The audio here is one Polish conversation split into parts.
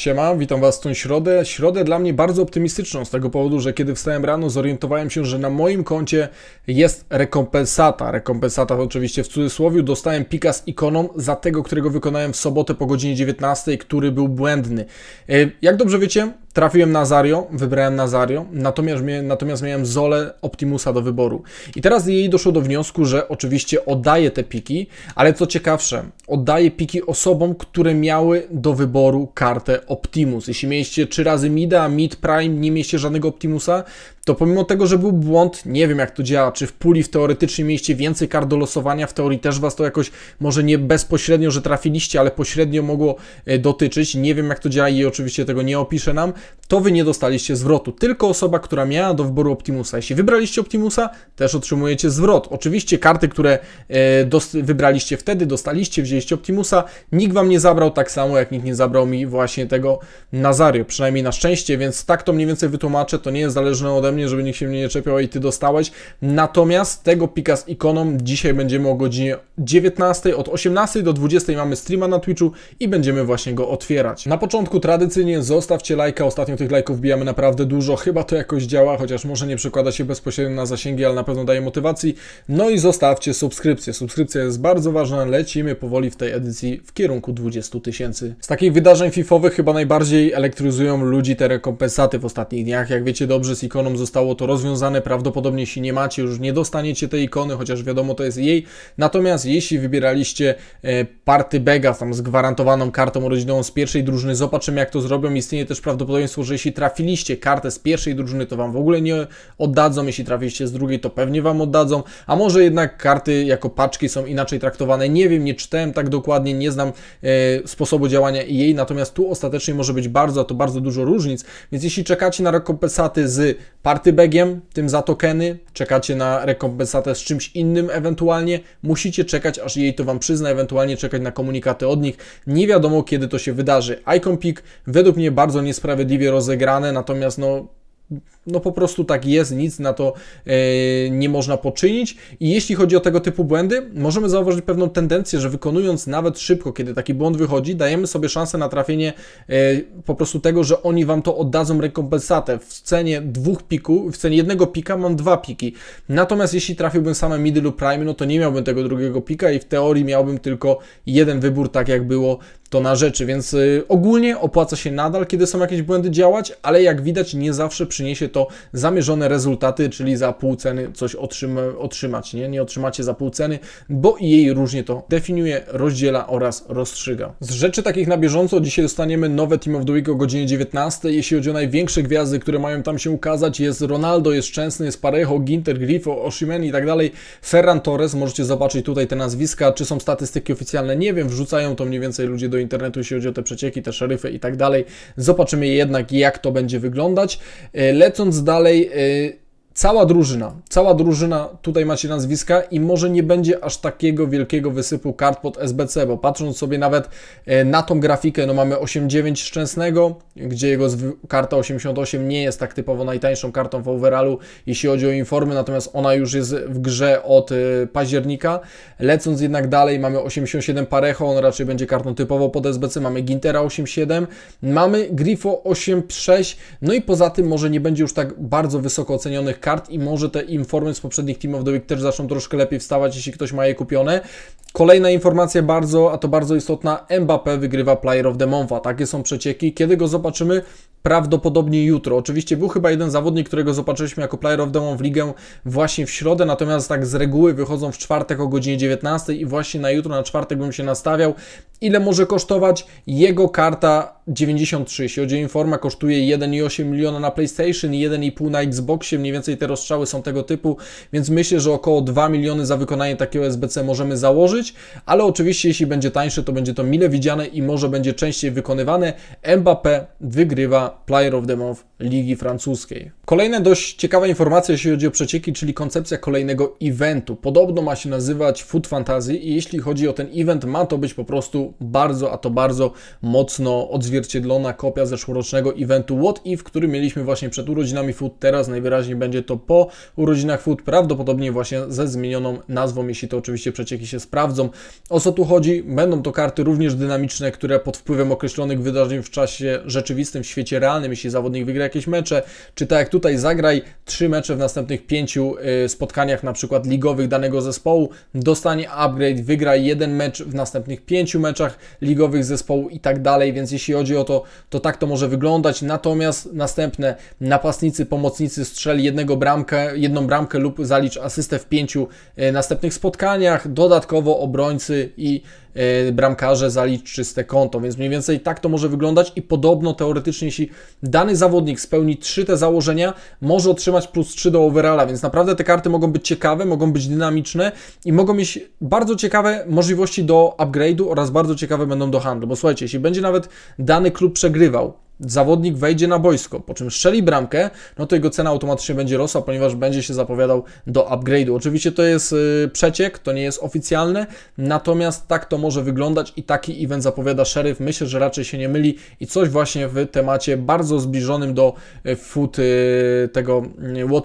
Siema, witam Was w tą środę. Środę dla mnie bardzo optymistyczną z tego powodu, że kiedy wstałem rano zorientowałem się, że na moim koncie jest rekompensata. Rekompensata oczywiście w cudzysłowie. Dostałem pika z ikoną za tego, którego wykonałem w sobotę po godzinie 19, który był błędny. E, jak dobrze wiecie, Trafiłem na Azario, wybrałem na natomiast, natomiast miałem Zolę Optimusa do wyboru. I teraz jej doszło do wniosku, że oczywiście oddaje te piki, ale co ciekawsze, oddaje piki osobom, które miały do wyboru kartę Optimus. Jeśli mieliście trzy razy Mida, Mid Prime, nie mieliście żadnego Optimusa, to pomimo tego, że był błąd, nie wiem jak to działa, czy w puli w teoretycznie mieliście więcej kart do losowania, w teorii też was to jakoś może nie bezpośrednio, że trafiliście, ale pośrednio mogło e, dotyczyć, nie wiem jak to działa i oczywiście tego nie opiszę nam, to wy nie dostaliście zwrotu, tylko osoba, która miała do wyboru Optimusa. Jeśli wybraliście Optimusa, też otrzymujecie zwrot. Oczywiście karty, które e, wybraliście wtedy, dostaliście, wzięliście Optimusa, nikt wam nie zabrał tak samo, jak nikt nie zabrał mi właśnie tego Nazario, przynajmniej na szczęście, więc tak to mniej więcej wytłumaczę, to nie jest zależne ode ode mnie, żeby nikt się mnie nie czepiał i Ty dostałeś. Natomiast tego pika z ikoną dzisiaj będziemy o godzinie 19, od 18 do 20 mamy streama na Twitchu i będziemy właśnie go otwierać. Na początku tradycyjnie zostawcie lajka, ostatnio tych lajków bijamy naprawdę dużo, chyba to jakoś działa, chociaż może nie przekłada się bezpośrednio na zasięgi, ale na pewno daje motywacji. No i zostawcie subskrypcję, subskrypcja jest bardzo ważna, lecimy powoli w tej edycji w kierunku 20 tysięcy. Z takich wydarzeń fifowych chyba najbardziej elektryzują ludzi te rekompensaty w ostatnich dniach, jak wiecie dobrze z ikoną zostało to rozwiązane. Prawdopodobnie jeśli nie macie, już nie dostaniecie tej ikony, chociaż wiadomo, to jest jej. Natomiast jeśli wybieraliście e, party Bega tam z gwarantowaną kartą rodzinną z pierwszej drużyny, zobaczymy jak to zrobią. Istnieje też prawdopodobieństwo, że jeśli trafiliście kartę z pierwszej drużyny, to Wam w ogóle nie oddadzą. Jeśli trafiliście z drugiej, to pewnie Wam oddadzą. A może jednak karty jako paczki są inaczej traktowane. Nie wiem, nie czytałem tak dokładnie, nie znam e, sposobu działania jej, natomiast tu ostatecznie może być bardzo, a to bardzo dużo różnic. Więc jeśli czekacie na rekompensaty z partybegiem, tym za tokeny, czekacie na rekompensatę z czymś innym ewentualnie, musicie czekać aż jej to Wam przyzna, ewentualnie czekać na komunikaty od nich, nie wiadomo kiedy to się wydarzy. Icon Peak według mnie bardzo niesprawiedliwie rozegrane, natomiast no no po prostu tak jest, nic na to e, nie można poczynić. I jeśli chodzi o tego typu błędy, możemy zauważyć pewną tendencję, że wykonując nawet szybko, kiedy taki błąd wychodzi, dajemy sobie szansę na trafienie e, po prostu tego, że oni Wam to oddadzą rekompensatę. W cenie dwóch pików, w cenie jednego pika mam dwa piki. Natomiast jeśli trafiłbym same middle lub prime, no to nie miałbym tego drugiego pika i w teorii miałbym tylko jeden wybór, tak jak było to na rzeczy. Więc e, ogólnie opłaca się nadal, kiedy są jakieś błędy działać, ale jak widać nie zawsze przy przyniesie to zamierzone rezultaty, czyli za pół ceny coś otrzyma, otrzymać. Nie? nie otrzymacie za pół ceny, bo jej różnie to definiuje, rozdziela oraz rozstrzyga. Z rzeczy takich na bieżąco dzisiaj dostaniemy nowe Team of the Week o godzinie 19. Jeśli chodzi o największe gwiazdy, które mają tam się ukazać, jest Ronaldo, jest Szczęsny, jest Parejo, Ginter, Grifo, Oshimen i tak dalej. Ferran Torres, możecie zobaczyć tutaj te nazwiska. Czy są statystyki oficjalne? Nie wiem, wrzucają to mniej więcej ludzie do internetu, jeśli chodzi o te przecieki, te szeryfy i tak dalej. Zobaczymy jednak, jak to będzie wyglądać. E, E, lecąc dalej, e, cała drużyna, cała drużyna, tutaj macie nazwiska i może nie będzie aż takiego wielkiego wysypu kart pod SBC, bo patrząc sobie nawet e, na tą grafikę, no mamy 8-9 Szczęsnego, gdzie jego karta 88 nie jest tak typowo najtańszą kartą w overallu, jeśli chodzi o informy, natomiast ona już jest w grze od e, października. Lecąc jednak dalej, mamy 87 Parecho, on raczej będzie kartą typowo pod SBC, mamy Gintera 87, mamy Grifo 86, no i poza tym może nie będzie już tak bardzo wysoko ocenionych kart i może te informy z poprzednich Team of the Week też zaczną troszkę lepiej wstawać, jeśli ktoś ma je kupione. Kolejna informacja bardzo, a to bardzo istotna, Mbappé wygrywa Player of the Month, a takie są przecieki. Kiedy go zobaczymy? Prawdopodobnie jutro. Oczywiście był chyba jeden zawodnik, którego zobaczyliśmy jako Player of the Month w ligę właśnie w środę, natomiast tak z reguły wychodzą w czwartek o godzinie 19 i właśnie na jutro, na czwartek bym się nastawiał. Ile może kosztować jego karta 93? Jeśli chodzi o Informa, kosztuje 1,8 miliona na PlayStation i 1,5 na Xboxie, mniej więcej te rozstrzały są tego typu, więc myślę, że około 2 miliony za wykonanie takiego SBC możemy założyć, ale oczywiście jeśli będzie tańsze, to będzie to mile widziane i może będzie częściej wykonywane. Mbappé wygrywa Player of the Month Ligi Francuskiej. Kolejne dość ciekawa informacja, jeśli chodzi o przecieki, czyli koncepcja kolejnego eventu. Podobno ma się nazywać Food Fantasy i jeśli chodzi o ten event, ma to być po prostu bardzo, a to bardzo mocno odzwierciedlona kopia zeszłorocznego eventu What If, który mieliśmy właśnie przed urodzinami Food. Teraz najwyraźniej będzie będzie to po urodzinach Food, prawdopodobnie właśnie ze zmienioną nazwą, jeśli to oczywiście przecieki się sprawdzą. O co tu chodzi? Będą to karty również dynamiczne, które pod wpływem określonych wydarzeń w czasie rzeczywistym, w świecie realnym, jeśli zawodnik wygra jakieś mecze, czy tak jak tutaj zagraj trzy mecze w następnych pięciu y, spotkaniach, na przykład ligowych danego zespołu, dostanie upgrade, wygra jeden mecz w następnych pięciu meczach ligowych zespołu i tak dalej, więc jeśli chodzi o to, to tak to może wyglądać. Natomiast następne napastnicy, pomocnicy strzeli jednego jednego bramkę, jedną bramkę lub zalicz asystę w pięciu e, następnych spotkaniach. Dodatkowo obrońcy i e, bramkarze zalicz czyste konto, więc mniej więcej tak to może wyglądać i podobno teoretycznie, jeśli dany zawodnik spełni trzy te założenia, może otrzymać plus 3 do overalla, więc naprawdę te karty mogą być ciekawe, mogą być dynamiczne i mogą mieć bardzo ciekawe możliwości do upgrade'u oraz bardzo ciekawe będą do handlu, bo słuchajcie, jeśli będzie nawet dany klub przegrywał, zawodnik wejdzie na boisko, po czym strzeli bramkę, no to jego cena automatycznie będzie rosła, ponieważ będzie się zapowiadał do upgrade'u. Oczywiście to jest y, przeciek, to nie jest oficjalne, natomiast tak to może wyglądać i taki event zapowiada szeryf. Myślę, że raczej się nie myli i coś właśnie w temacie bardzo zbliżonym do y, foot y, tego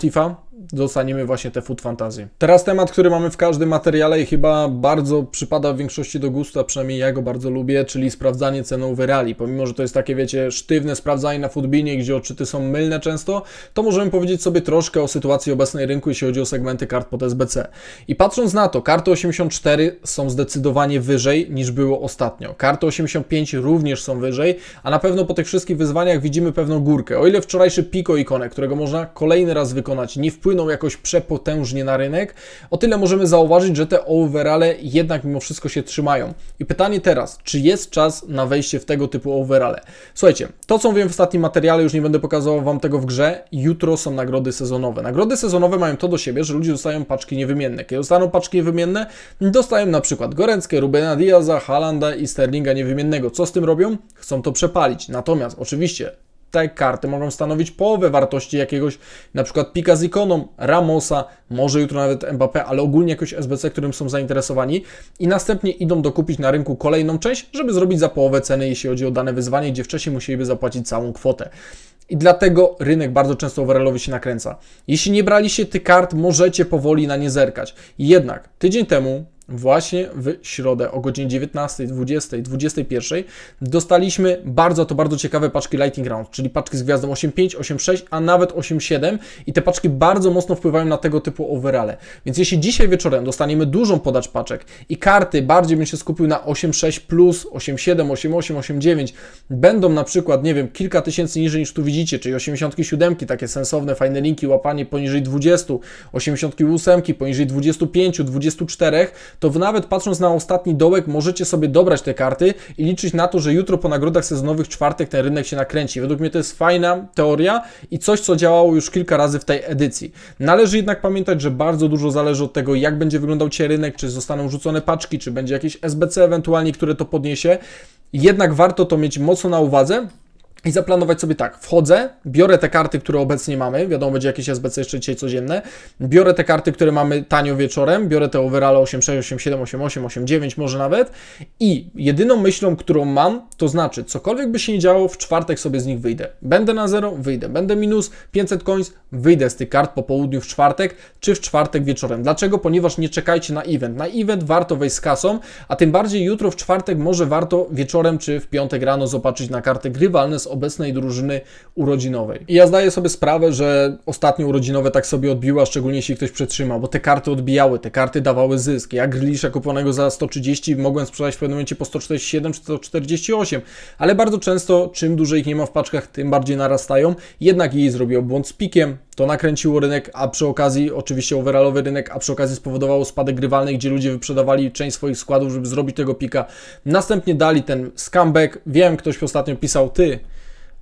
If'a, dostaniemy właśnie te food fantazji. Teraz temat, który mamy w każdym materiale i chyba bardzo przypada w większości do gustu, a przynajmniej ja go bardzo lubię, czyli sprawdzanie ceną wyrali. Pomimo, że to jest takie, wiecie, sztywne sprawdzanie na Foodbinie, gdzie odczyty są mylne często, to możemy powiedzieć sobie troszkę o sytuacji obecnej rynku, jeśli chodzi o segmenty kart pod SBC. I patrząc na to, karty 84 są zdecydowanie wyżej niż było ostatnio. Karty 85 również są wyżej, a na pewno po tych wszystkich wyzwaniach widzimy pewną górkę. O ile wczorajszy Pico Icone, którego można kolejny raz wykonać, nie w wpłyną jakoś przepotężnie na rynek, o tyle możemy zauważyć, że te overale jednak mimo wszystko się trzymają. I pytanie teraz, czy jest czas na wejście w tego typu overale? Słuchajcie, to co wiem w ostatnim materiale, już nie będę pokazywał Wam tego w grze, jutro są nagrody sezonowe. Nagrody sezonowe mają to do siebie, że ludzie dostają paczki niewymienne. Kiedy dostaną paczki niewymienne, dostają na przykład Gorenckę, Rubena Diaza, Halanda i Sterlinga niewymiennego. Co z tym robią? Chcą to przepalić. Natomiast oczywiście te karty mogą stanowić połowę wartości jakiegoś na przykład pika z ikoną, Ramosa, może jutro nawet Mbappé, ale ogólnie jakoś SBC, którym są zainteresowani i następnie idą dokupić na rynku kolejną część, żeby zrobić za połowę ceny, jeśli chodzi o dane wyzwanie, gdzie wcześniej musieliby zapłacić całą kwotę. I dlatego rynek bardzo często overallowy się nakręca. Jeśli nie braliście tych kart, możecie powoli na nie zerkać. Jednak tydzień temu właśnie w środę o godzinie 19, 20, 21 dostaliśmy bardzo, to bardzo ciekawe paczki Lightning Round, czyli paczki z gwiazdą 8.5, 8.6, a nawet 8.7 i te paczki bardzo mocno wpływają na tego typu overale. Więc jeśli dzisiaj wieczorem dostaniemy dużą podacz paczek i karty, bardziej bym się skupił na 8.6+, 8.7, 8.8, 8.9, będą na przykład, nie wiem, kilka tysięcy niżej niż tu widzicie, czyli 87, takie sensowne, fajne linki, łapanie poniżej 20, 88, poniżej 25, 24, to wy nawet patrząc na ostatni dołek możecie sobie dobrać te karty i liczyć na to, że jutro po nagrodach sezonowych czwartek ten rynek się nakręci. Według mnie to jest fajna teoria i coś, co działało już kilka razy w tej edycji. Należy jednak pamiętać, że bardzo dużo zależy od tego, jak będzie wyglądał Cię rynek, czy zostaną rzucone paczki, czy będzie jakieś SBC ewentualnie, które to podniesie. Jednak warto to mieć mocno na uwadze, i zaplanować sobie tak, wchodzę, biorę te karty, które obecnie mamy, wiadomo, będzie jakieś SBC jeszcze dzisiaj codzienne, biorę te karty, które mamy tanio wieczorem, biorę te 8, 8, 6, 7, 8, 8, 8, 9 może nawet i jedyną myślą, którą mam, to znaczy, cokolwiek by się nie działo, w czwartek sobie z nich wyjdę. Będę na zero, wyjdę. Będę minus 500 coins, wyjdę z tych kart po południu w czwartek, czy w czwartek wieczorem. Dlaczego? Ponieważ nie czekajcie na event. Na event warto wejść z kasą, a tym bardziej jutro w czwartek może warto wieczorem czy w piątek rano zobaczyć na karty grywalne z obecnej drużyny urodzinowej. I ja zdaję sobie sprawę, że ostatnio urodzinowe tak sobie odbiła, szczególnie jeśli ktoś przetrzymał, bo te karty odbijały, te karty dawały zysk. Ja Grilisza kupowanego za 130 mogłem sprzedać w pewnym momencie po 147 czy 148, ale bardzo często czym dłużej ich nie ma w paczkach, tym bardziej narastają. Jednak jej zrobiło błąd z pikiem, to nakręciło rynek, a przy okazji oczywiście overallowy rynek, a przy okazji spowodowało spadek grywalny, gdzie ludzie wyprzedawali część swoich składów, żeby zrobić tego pika. Następnie dali ten scumbag. Wiem, ktoś ostatnio pisał, ty,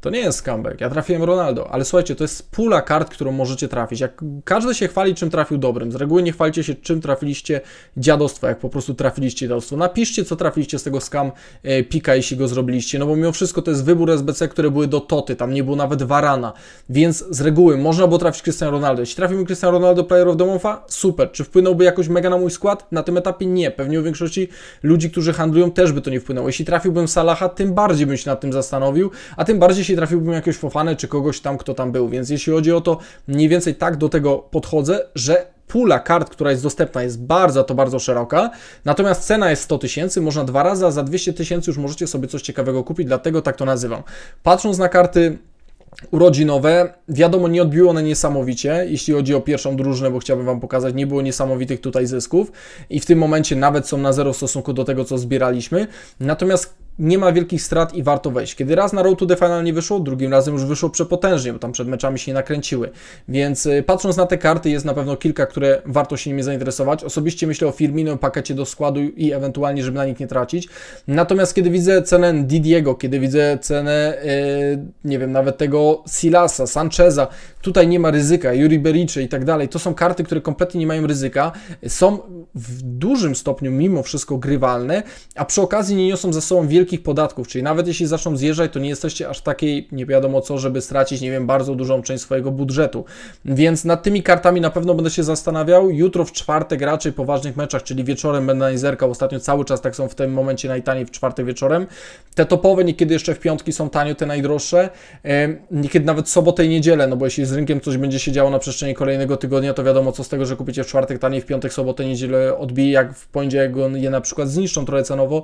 to nie jest comeback. Ja trafiłem Ronaldo, ale słuchajcie, to jest pula kart, którą możecie trafić. Jak każdy się chwali, czym trafił dobrym. Z reguły nie chwalcie się, czym trafiliście dziadostwo, jak po prostu trafiliście dziadostwo. Napiszcie, co trafiliście z tego scam e, pika, jeśli go zrobiliście. No bo mimo wszystko to jest wybór SBC, które były do toty, tam nie było nawet warana. Więc z reguły można było trafić Cristiano Ronaldo. Jeśli trafimy Cristiano Ronaldo Player of the month, super. Czy wpłynąłby jakoś mega na mój skład? Na tym etapie nie. Pewnie u większości ludzi, którzy handlują, też by to nie wpłynęło. Jeśli trafiłbym Salaha, tym bardziej bym się nad tym zastanowił, a tym bardziej się jeśli trafiłbym jakiegoś fofane czy kogoś tam, kto tam był. Więc jeśli chodzi o to, mniej więcej tak do tego podchodzę, że pula kart, która jest dostępna, jest bardzo, to bardzo szeroka. Natomiast cena jest 100 tysięcy, można dwa razy, a za 200 tysięcy już możecie sobie coś ciekawego kupić, dlatego tak to nazywam. Patrząc na karty urodzinowe. Wiadomo, nie odbiło one niesamowicie, jeśli chodzi o pierwszą drużynę, bo chciałbym Wam pokazać, nie było niesamowitych tutaj zysków i w tym momencie nawet są na zero w stosunku do tego, co zbieraliśmy. Natomiast nie ma wielkich strat i warto wejść. Kiedy raz na Road to the Final nie wyszło, drugim razem już wyszło przepotężnie, bo tam przed meczami się nie nakręciły. Więc y, patrząc na te karty, jest na pewno kilka, które warto się nimi zainteresować. Osobiście myślę o firminem pakiecie do składu i ewentualnie, żeby na nich nie tracić. Natomiast kiedy widzę cenę Didiego, kiedy widzę cenę, yy, nie wiem, nawet tego Silasa, Sancheza, tutaj nie ma ryzyka, Yuri Bericze i tak dalej, to są karty, które kompletnie nie mają ryzyka, są w dużym stopniu mimo wszystko grywalne, a przy okazji nie niosą za sobą wielkich wielkich podatków, czyli nawet jeśli zaczną zjeżdżać, to nie jesteście aż takiej, nie wiadomo co, żeby stracić, nie wiem, bardzo dużą część swojego budżetu. Więc nad tymi kartami na pewno będę się zastanawiał. Jutro w czwartek raczej po ważnych meczach, czyli wieczorem będę na Ostatnio cały czas tak są w tym momencie najtaniej w czwartek wieczorem. Te topowe niekiedy jeszcze w piątki są tanio, te najdroższe. Niekiedy nawet sobotę i niedzielę, no bo jeśli z rynkiem coś będzie się działo na przestrzeni kolejnego tygodnia, to wiadomo co z tego, że kupicie w czwartek taniej, w piątek, sobotę, niedzielę odbije, jak w poniedziałek je na przykład zniszczą trochę cenowo.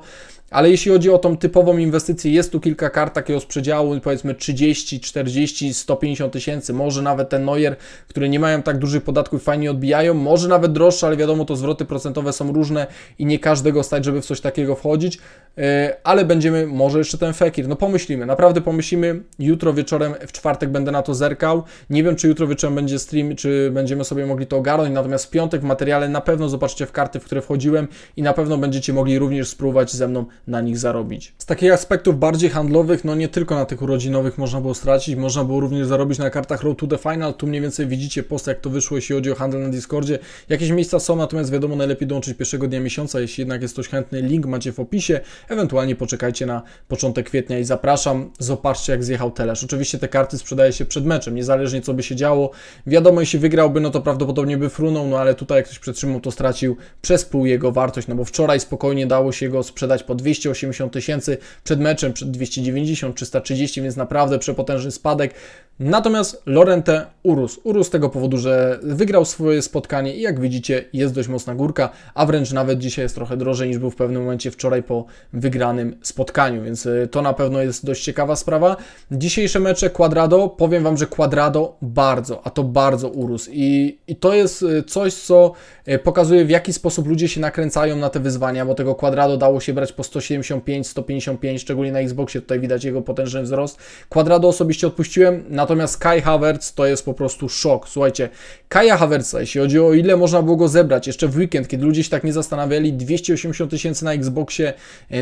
Ale jeśli chodzi o tą tą typową inwestycję jest tu kilka kart takiego z przedziału, powiedzmy 30, 40, 150 tysięcy, może nawet ten Neuer, które nie mają tak dużych podatków, fajnie odbijają, może nawet droższe, ale wiadomo, to zwroty procentowe są różne i nie każdego stać, żeby w coś takiego wchodzić, e, ale będziemy, może jeszcze ten Fekir, no pomyślimy, naprawdę pomyślimy, jutro wieczorem, w czwartek będę na to zerkał, nie wiem, czy jutro wieczorem będzie stream, czy będziemy sobie mogli to ogarnąć, natomiast w piątek w materiale na pewno zobaczycie w karty, w które wchodziłem i na pewno będziecie mogli również spróbować ze mną na nich zarobić. Z takich aspektów bardziej handlowych, no nie tylko na tych urodzinowych można było stracić, można było również zarobić na kartach Road to the Final. Tu mniej więcej widzicie post, jak to wyszło, jeśli chodzi o handel na Discordzie. Jakieś miejsca są, natomiast wiadomo, najlepiej dołączyć pierwszego dnia miesiąca. Jeśli jednak jest ktoś chętny, link macie w opisie. Ewentualnie poczekajcie na początek kwietnia i zapraszam. Zobaczcie, jak zjechał Telesz. Oczywiście te karty sprzedaje się przed meczem, niezależnie co by się działo. Wiadomo, jeśli wygrałby, no to prawdopodobnie by frunął, no ale tutaj jak ktoś przetrzymał, to stracił przez pół jego wartość, no bo wczoraj spokojnie dało się go sprzedać po 280 tysięcy tysięcy, przed meczem 290, 330, więc naprawdę przepotężny spadek. Natomiast Lorente urósł. Urósł z tego powodu, że wygrał swoje spotkanie i jak widzicie jest dość mocna górka, a wręcz nawet dzisiaj jest trochę drożej niż był w pewnym momencie wczoraj po wygranym spotkaniu, więc y, to na pewno jest dość ciekawa sprawa. Dzisiejsze mecze Quadrado, powiem Wam, że Quadrado bardzo, a to bardzo urósł i, i to jest y, coś, co y, pokazuje w jaki sposób ludzie się nakręcają na te wyzwania, bo tego Quadrado dało się brać po 175, 155, szczególnie na Xboxie tutaj widać jego potężny wzrost. Quadrado osobiście odpuściłem, natomiast Kai Havertz to jest po prostu szok. Słuchajcie, Kaja Havertza, jeśli chodzi o ile można było go zebrać, jeszcze w weekend, kiedy ludzie się tak nie zastanawiali, 280 tysięcy na Xboxie,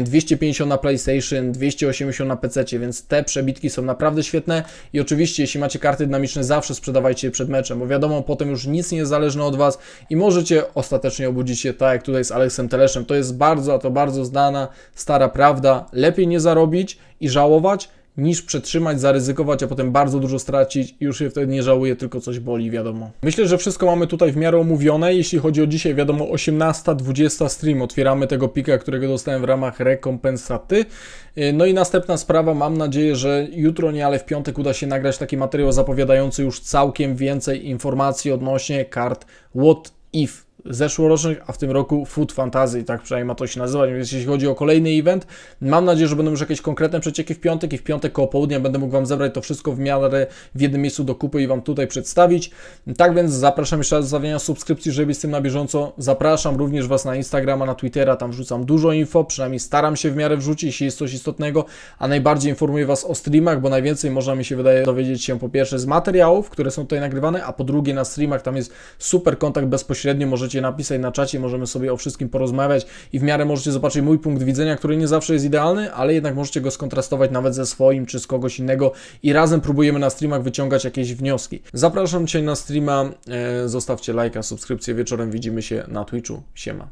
250 e, na PlayStation, 280 na PC, więc te przebitki są naprawdę świetne i oczywiście jeśli macie karty dynamiczne, zawsze sprzedawajcie je przed meczem, bo wiadomo, potem już nic nie jest zależne od Was i możecie ostatecznie obudzić się tak jak tutaj z Aleksem Teleszem. To jest bardzo, a to bardzo znana, stara prawda, Prawda? Lepiej nie zarobić i żałować, niż przetrzymać, zaryzykować, a potem bardzo dużo stracić i już się wtedy nie żałuje, tylko coś boli, wiadomo. Myślę, że wszystko mamy tutaj w miarę omówione. Jeśli chodzi o dzisiaj, wiadomo, 18:20 stream. Otwieramy tego pika, którego dostałem w ramach rekompensaty. Y, no i następna sprawa, mam nadzieję, że jutro nie, ale w piątek uda się nagrać taki materiał zapowiadający już całkiem więcej informacji odnośnie kart What If zeszłorocznych, a w tym roku Food Fantasy, tak przynajmniej ma to się nazywać. Więc jeśli chodzi o kolejny event, mam nadzieję, że będą już jakieś konkretne przecieki w piątek i w piątek koło południa będę mógł Wam zebrać to wszystko w miarę w jednym miejscu do kupy i Wam tutaj przedstawić. Tak więc zapraszam jeszcze raz do zawienia subskrypcji, żeby z tym na bieżąco. Zapraszam również Was na Instagrama, na Twittera, tam wrzucam dużo info, przynajmniej staram się w miarę wrzucić, jeśli jest coś istotnego, a najbardziej informuję Was o streamach, bo najwięcej można mi się wydaje dowiedzieć się po pierwsze z materiałów, które są tutaj nagrywane, a po drugie na streamach tam jest super kontakt bezpośrednio, możecie możecie napisać na czacie, możemy sobie o wszystkim porozmawiać i w miarę możecie zobaczyć mój punkt widzenia, który nie zawsze jest idealny, ale jednak możecie go skontrastować nawet ze swoim czy z kogoś innego i razem próbujemy na streamach wyciągać jakieś wnioski. Zapraszam Cię na streama, e, zostawcie lajka, subskrypcję, wieczorem widzimy się na Twitchu. Siema.